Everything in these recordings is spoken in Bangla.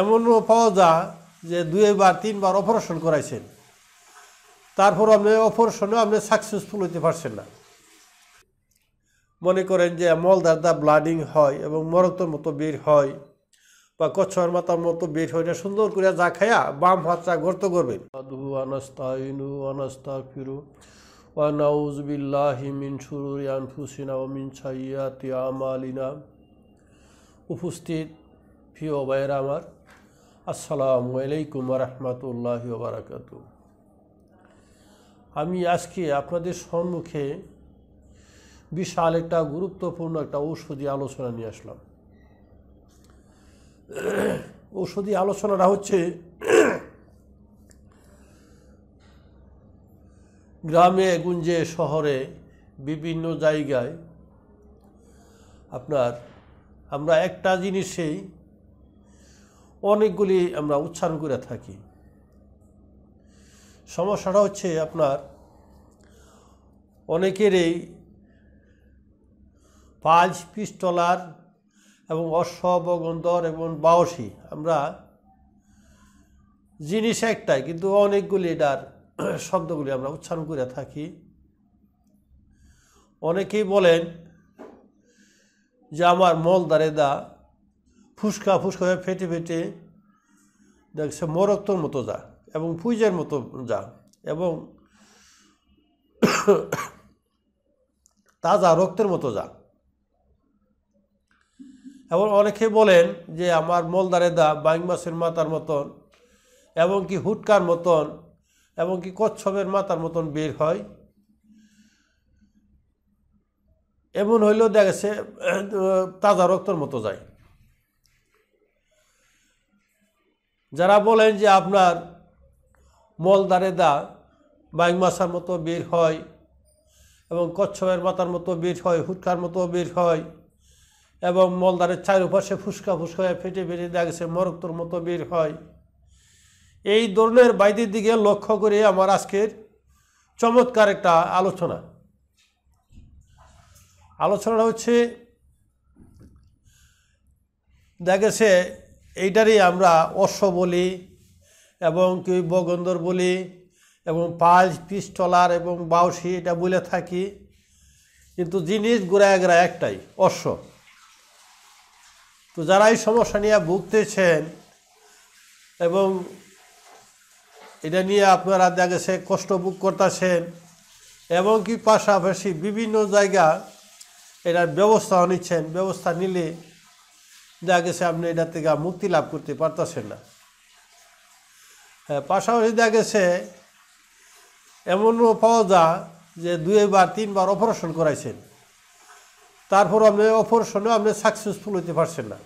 এমনও পাওয়া যায় যে দুইবার তিনবার অপারেশন করাইছেন তারপর আপনি অপারেশনে আপনি সাকসেসফুল হইতে পারছেন না মনে করেন যে মলদার দা ব্লাডিং হয় এবং মরক্তর মতো বের হয় বা কচ্ছর মাতার মতো বের হয় সুন্দর করে যা খায়া বাম হাতটা গর্ত করবেন উপস্থিত প্রিয় ভাইয়েরা আমার আসসালামু আলাইকুম রহমতুল্লাহ বারাকাত আমি আজকে আপনাদের সম্মুখে বিশাল একটা গুরুত্বপূর্ণ একটা ঔষধি আলোচনা নিয়ে আসলাম ঔষধি আলোচনাটা হচ্ছে গ্রামে গুঞ্জে শহরে বিভিন্ন জায়গায় আপনার আমরা একটা জিনিসেই অনেকগুলি আমরা উচ্চারণ করে থাকি সমস্যাটা হচ্ছে আপনার অনেকের এই পাজ পিস্তলার এবং অশ্ব বগন্দর এবং বাউসি আমরা জিনিস একটাই কিন্তু অনেকগুলি এটার শব্দগুলি আমরা উচ্চারণ করে থাকি অনেকেই বলেন যে আমার মলদারে দা ফুসকা ফুসকা হয়ে ফেটে ফেটে দেখছে মরক্তর মতো যা এবং ফুইজের মতো যা এবং তাজা রক্তের মতো যা এবং অনেকে বলেন যে আমার মলদারে দা বাইং মাছের মাথার মতন এবং কি হুটকার মতন এবং কি কচ্ছপের মাথার মতন বের হয় এমন হইলেও দেখেছে তাজা রক্তর মতো যায় যারা বলেন যে আপনার মলদারে দা বাইং মাছার মতো বের হয় এবং কচ্ছপের মাথার মতো বের হয় হুটকার মতো বের হয় এবং মলদারের চারিপাশে ফুসকা ফুসকা ফেটে ফেটে দেখা গেছে মরক্তর মতো বের হয় এই ধরনের বাইদের দিকে লক্ষ্য করে আমার আজকের চমৎকার একটা আলোচনা আলোচনা হচ্ছে দেখেছে এইটারই আমরা অশ্ব বলি এবং কি বগন্দর বলি এবং পাল পিস্টলার এবং বাউসি এটা বলে থাকি কিন্তু জিনিস গোড়ায় গোড়ায় একটাই অশ্ব তো যারা এই সমস্যা নিয়ে ভুগতেছেন এবং এটা নিয়ে আপনারা দেখা গেছে কষ্ট ভোগ করতেছেন এবং কি পাশাপাশি বিভিন্ন জায়গা এটার ব্যবস্থা নিচ্ছেন ব্যবস্থা নিলে যা গেছে আপনি এটা থেকে মুক্তি লাভ করতে পারতেছেন না হ্যাঁ, পাশাপাশি দেখা গেছে এমনও পাওয়া যায় যে দুইবার তিনবার অপারেশন করাইছেন তারপর আপনি অপারেশনেও আপনি সাকসেসফুল হইতে পারছেন না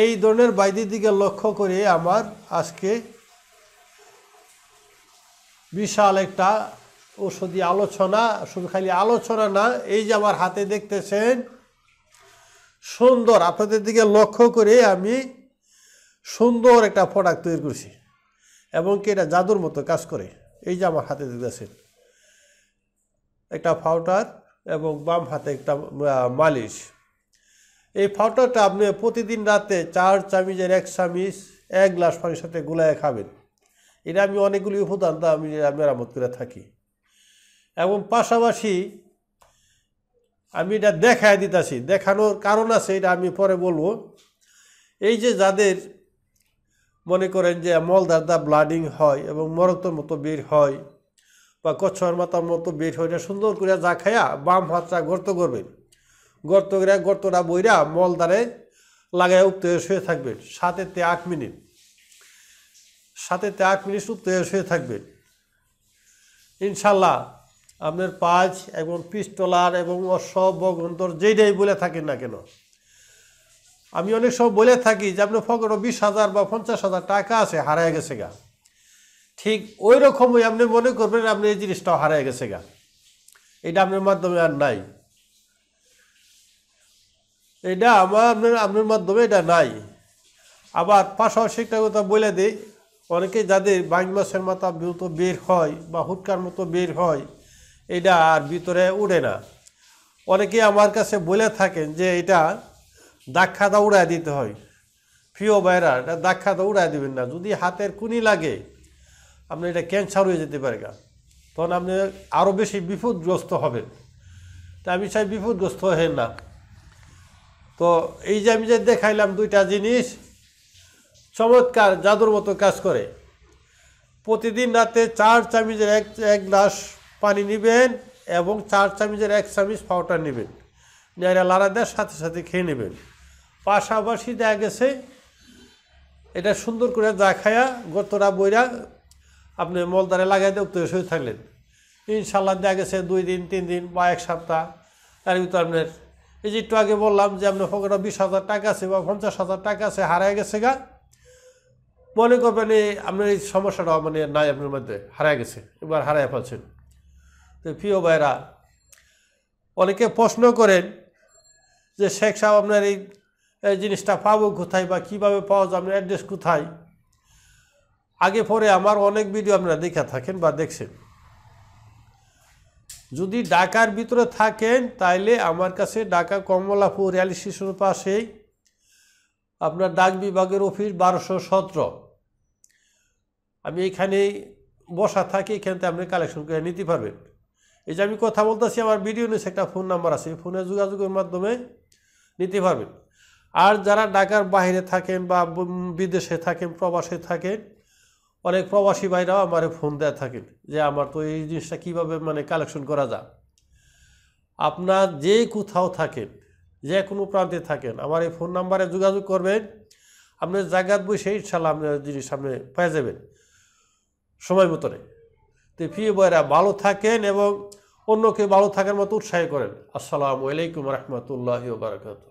এই ধরনের বাইরের দিকে লক্ষ্য করে আমার আজকে বিশাল একটা ওষুধি আলোচনা শুধু খালি আলোচনা না এই যে আমার হাতে দেখতেছেন সুন্দর আপনাদের দিকে লক্ষ্য করে আমি সুন্দর একটা প্রোডাক্ট তৈরি করছি এবং কি এটা জাদুর মতো কাজ করে এই যে আমার হাতে দেখতেছেন একটা ফাউটার এবং বাম হাতে একটা মালিশ এই ফাউটারটা আপনি প্রতিদিন রাতে চার চামিচের এক চামিচ এক গ্লাস পানির সাথে গুলায় খাবেন এটা আমি অনেকগুলি উপাদান আমি মেরামত করে থাকি এবং পাশাপাশি আমি এটা দেখায় দিতাছি দেখানোর কারণ আছে এটা আমি পরে বলবো এই যে যাদের মনে করেন যে মলদারদা ব্লাডিং হয় এবং মরক্তর মতো বের হয় বা কচ্ছর মাতার মতো বের হয় এটা সুন্দর করে যা খায়া বাম হাতটা গর্ত করবেন গর্ত করে গর্তটা বইরা মলদারে লাগায় উত্তরে শুয়ে থাকবেন তে আট মিনিট তে আট মিনিট উত্তেজ শুয়ে থাকবেন ইনশাল্লাহ আপনার পাঁচ এবং পিস্তলার এবং অসব বগ্রন্তর যেইটাই বলে থাকেন না কেন আমি অনেক সময় বলে থাকি যে আপনার ফকর বিশ হাজার বা পঞ্চাশ হাজার টাকা আছে হারায় গেছে গা ঠিক ওই রকমই আপনি মনে করবেন আপনি এই জিনিসটাও হারায় গেছে গা এটা আপনার মাধ্যমে আর নাই এটা আমার আপনার আপনার মাধ্যমে এটা নাই আবার পাশাপাশি একটা কথা বলে দিই অনেকে যাদের বাইশ মাসের মাথা বের হয় বা হুটকার মতো বের হয় এটা আর ভিতরে উড়ে না অনেকে আমার কাছে বলে থাকেন যে এটা দাক্ষাতা উড়ায় দিতে হয় ফিও বাইরা এটা দাক্ষাতা উড়ায় দিবেন না যদি হাতের কুনি লাগে আপনি এটা ক্যান্সার হয়ে যেতে পারে গা তখন আপনি আরও বেশি বিপদগ্রস্ত হবেন তা আমি চাই বিপদগ্রস্ত হেন না তো এই যে আমি যে দেখাইলাম দুইটা জিনিস চমৎকার জাদুর মতো কাজ করে প্রতিদিন রাতে চার চামিজের এক এক গ্লাস পানি নেবেন এবং চার চামিচের এক চামিচ পাউডার নেবেন নেয়ারা লাড়া দেওয়ার সাথে সাথে খেয়ে নেবেন পাশাপাশি দেখা গেছে এটা সুন্দর করে দেখায়া খায়া গতরা বইরা আপনি মলদারে লাগাই দিয়ে উপদেশ হয়ে থাকলেন ইনশাল্লাহ দেখা গেছে দুই দিন তিন দিন বা এক সপ্তাহ তার ভিতরে আপনার এই যে একটু আগে বললাম যে আপনার পকেটে বিশ হাজার টাকা আছে বা পঞ্চাশ হাজার টাকা আছে হারায় গেছে গা মনে করবেন এই আপনার এই সমস্যাটা মানে নাই আপনার মধ্যে হারায় গেছে এবার হারায় পাচ্ছেন তো প্রিয় ভাইরা অনেকে প্রশ্ন করেন যে শেখ সাহেব আপনার এই জিনিসটা পাবো কোথায় বা কিভাবে পাওয়া যাবে আপনার অ্যাড্রেস কোথায় আগে পরে আমার অনেক ভিডিও আপনারা দেখে থাকেন বা দেখছেন যদি ঢাকার ভিতরে থাকেন তাইলে আমার কাছে ঢাকা কমলাপুর রেল স্টেশনের পাশেই আপনার ডাক বিভাগের অফিস বারোশো সতেরো আমি এখানে বসা থাকি এখান থেকে আপনি কালেকশন করে নিতে পারবেন এই যে আমি কথা বলতেছি আমার ভিডিও নিচে একটা ফোন নাম্বার আছে ফোনে যোগাযোগের মাধ্যমে নিতে পারবেন আর যারা ঢাকার বাহিরে থাকেন বা বিদেশে থাকেন প্রবাসে থাকেন অনেক প্রবাসী ভাইরাও আমার ফোন দেয়া থাকেন যে আমার তো এই জিনিসটা কীভাবে মানে কালেকশন করা যায় আপনার যে কোথাও থাকেন যে কোনো প্রান্তে থাকেন আমার এই ফোন নাম্বারে যোগাযোগ করবেন আপনার জায়গাত বসে ইনশাল্লাহ আপনার জিনিস আপনি পেয়ে যাবেন সময় মতনে তো প্রিয় বয়রা ভালো থাকেন এবং অন্যকে ভালো থাকার মতো উৎসাহ করেন আসসালামু আলাইকুম রহমতুল্লাহ বারকাত